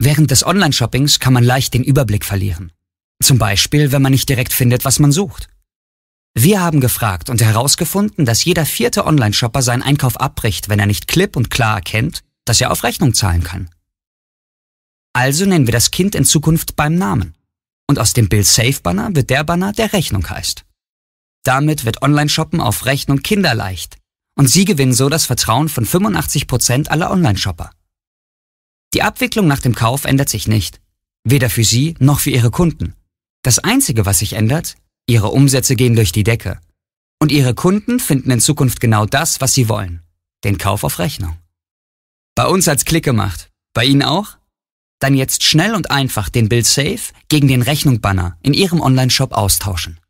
Während des Online-Shoppings kann man leicht den Überblick verlieren. Zum Beispiel, wenn man nicht direkt findet, was man sucht. Wir haben gefragt und herausgefunden, dass jeder vierte Online-Shopper seinen Einkauf abbricht, wenn er nicht klipp und klar erkennt, dass er auf Rechnung zahlen kann. Also nennen wir das Kind in Zukunft beim Namen. Und aus dem Bill Safe Banner wird der Banner, der Rechnung heißt. Damit wird Online-Shoppen auf Rechnung kinderleicht. Und sie gewinnen so das Vertrauen von 85% Prozent aller Online-Shopper. Die Abwicklung nach dem Kauf ändert sich nicht. Weder für Sie noch für Ihre Kunden. Das Einzige, was sich ändert, Ihre Umsätze gehen durch die Decke. Und Ihre Kunden finden in Zukunft genau das, was sie wollen. Den Kauf auf Rechnung. Bei uns hat's Klick gemacht. Bei Ihnen auch? Dann jetzt schnell und einfach den Bild Safe gegen den Rechnungbanner in Ihrem Onlineshop austauschen.